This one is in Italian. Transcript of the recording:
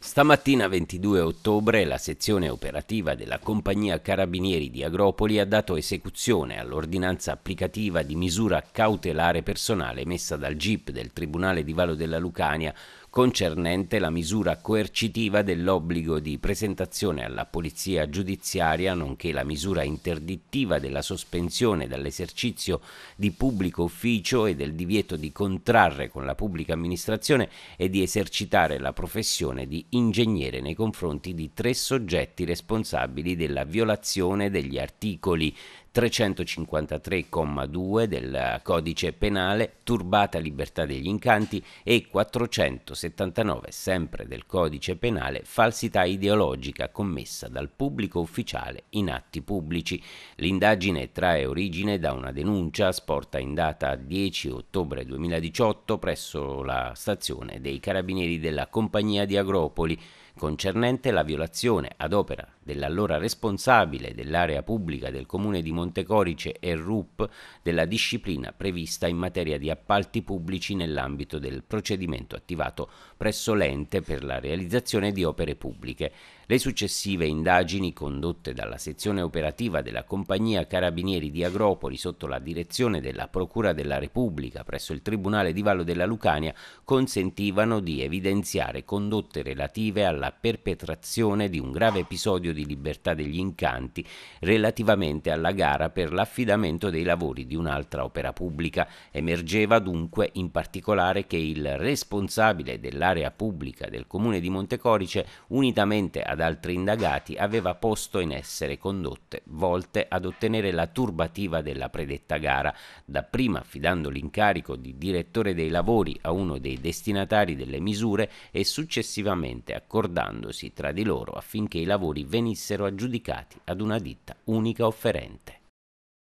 Stamattina 22 ottobre la sezione operativa della Compagnia Carabinieri di Agropoli ha dato esecuzione all'ordinanza applicativa di misura cautelare personale emessa dal GIP del Tribunale di Valo della Lucania concernente la misura coercitiva dell'obbligo di presentazione alla polizia giudiziaria, nonché la misura interdittiva della sospensione dall'esercizio di pubblico ufficio e del divieto di contrarre con la pubblica amministrazione e di esercitare la professione di ingegnere nei confronti di tre soggetti responsabili della violazione degli articoli 353,2 del codice penale, turbata libertà degli incanti e 479 sempre del codice penale, falsità ideologica commessa dal pubblico ufficiale in atti pubblici. L'indagine trae origine da una denuncia sporta in data 10 ottobre 2018 presso la stazione dei Carabinieri della Compagnia di Agropoli concernente la violazione ad opera dell'allora responsabile dell'area pubblica del comune di Montecorice e RUP della disciplina prevista in materia di appalti pubblici nell'ambito del procedimento attivato presso l'ente per la realizzazione di opere pubbliche. Le successive indagini condotte dalla sezione operativa della Compagnia Carabinieri di Agropoli sotto la direzione della Procura della Repubblica presso il Tribunale di Vallo della Lucania consentivano di evidenziare condotte relative alla perpetrazione di un grave episodio di libertà degli incanti relativamente alla gara gara per l'affidamento dei lavori di un'altra opera pubblica. Emergeva dunque in particolare che il responsabile dell'area pubblica del comune di Montecorice, unitamente ad altri indagati, aveva posto in essere condotte volte ad ottenere la turbativa della predetta gara, dapprima affidando l'incarico di direttore dei lavori a uno dei destinatari delle misure e successivamente accordandosi tra di loro affinché i lavori venissero aggiudicati ad una ditta unica offerente.